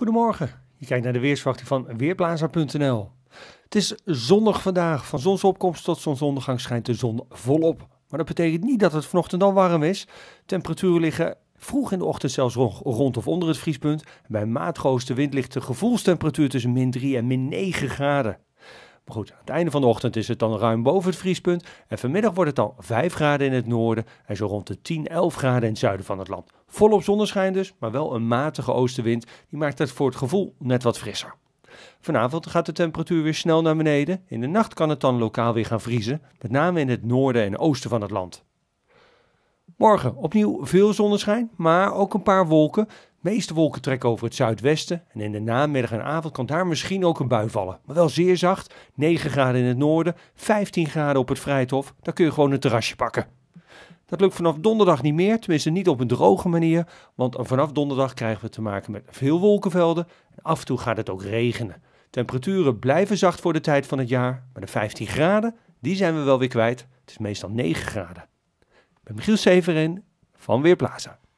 Goedemorgen. Je kijkt naar de weersverwachting van weerblazer.nl. Het is zondag vandaag. Van zonsopkomst tot zonsondergang schijnt de zon volop. Maar dat betekent niet dat het vanochtend al warm is. Temperaturen liggen vroeg in de ochtend zelfs rond of onder het vriespunt. Bij maatgoos wind ligt de gevoelstemperatuur tussen min 3 en min 9 graden. Maar goed, aan het einde van de ochtend is het dan ruim boven het vriespunt. En vanmiddag wordt het dan 5 graden in het noorden en zo rond de 10, 11 graden in het zuiden van het land. Volop zonneschijn dus, maar wel een matige oostenwind. Die maakt het voor het gevoel net wat frisser. Vanavond gaat de temperatuur weer snel naar beneden. In de nacht kan het dan lokaal weer gaan vriezen, met name in het noorden en oosten van het land. Morgen opnieuw veel zonneschijn, maar ook een paar wolken meeste wolken trekken over het zuidwesten en in de namiddag en avond kan daar misschien ook een bui vallen. Maar wel zeer zacht, 9 graden in het noorden, 15 graden op het Vrijthof, Daar kun je gewoon een terrasje pakken. Dat lukt vanaf donderdag niet meer, tenminste niet op een droge manier, want vanaf donderdag krijgen we te maken met veel wolkenvelden en af en toe gaat het ook regenen. Temperaturen blijven zacht voor de tijd van het jaar, maar de 15 graden, die zijn we wel weer kwijt. Het is meestal 9 graden. Ik ben Michiel Severin van Weerplaza.